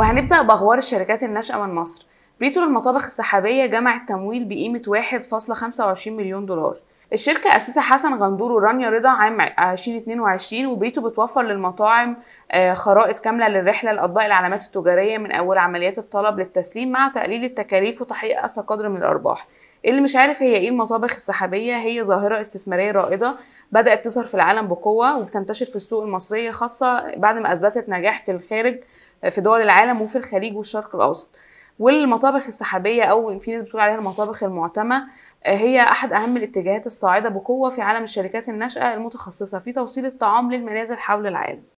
وهنبدأ بأخبار الشركات الناشئة من مصر بريتو للمطابخ السحابية جمعت تمويل بقيمة 1.25 مليون دولار الشركة أسسها حسن غندور ورانيا رضا عام 2022 وبيته بتوفر للمطاعم آه، خرائط كاملة للرحلة لأطباق العلامات التجارية من أول عمليات الطلب للتسليم مع تقليل التكاليف وتحقيق أقصى قدر من الأرباح اللي مش عارف هي ايه المطابخ السحابيه هي ظاهره استثماريه رائده بدات تظهر في العالم بقوه وبتنتشر في السوق المصريه خاصه بعد ما اثبتت نجاح في الخارج في دول العالم وفي الخليج والشرق الاوسط والمطابخ السحابيه او في ناس بتقول عليها المطابخ المعتمه آه، هي احد اهم الاتجاهات الصاعده بقوه في عالم الشركات الناشئه المتخصصه في توصيل الطعام للمنازل حول العالم